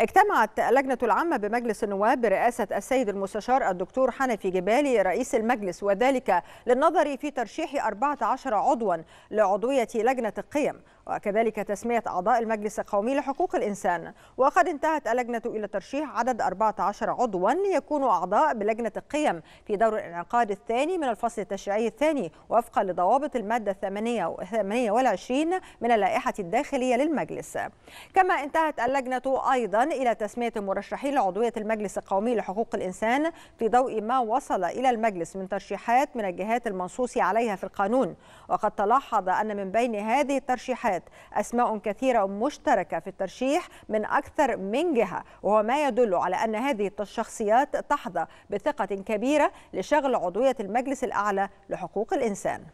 اجتمعت اللجنة العامة بمجلس النواب برئاسة السيد المستشار الدكتور حنفي جبالي رئيس المجلس وذلك للنظر في ترشيح 14 عضوا لعضوية لجنة القيم وكذلك تسمية أعضاء المجلس القومي لحقوق الإنسان وقد انتهت اللجنة إلى ترشيح عدد 14 عضوا ليكونوا أعضاء بلجنة القيم في دور الانعقاد الثاني من الفصل التشريعي الثاني وفقا لضوابط المادة 28 من اللائحة الداخلية للمجلس كما انتهت اللجنة أيضا إلى تسمية المرشحين لعضوية المجلس القومي لحقوق الإنسان في ضوء ما وصل إلى المجلس من ترشيحات من الجهات المنصوص عليها في القانون وقد تلاحظ أن من بين هذه الترشيحات الترشيحات أسماء كثيرة مشتركة في الترشيح من أكثر من جهة وهو ما يدل على أن هذه الشخصيات تحظى بثقة كبيرة لشغل عضوية المجلس الأعلى لحقوق الإنسان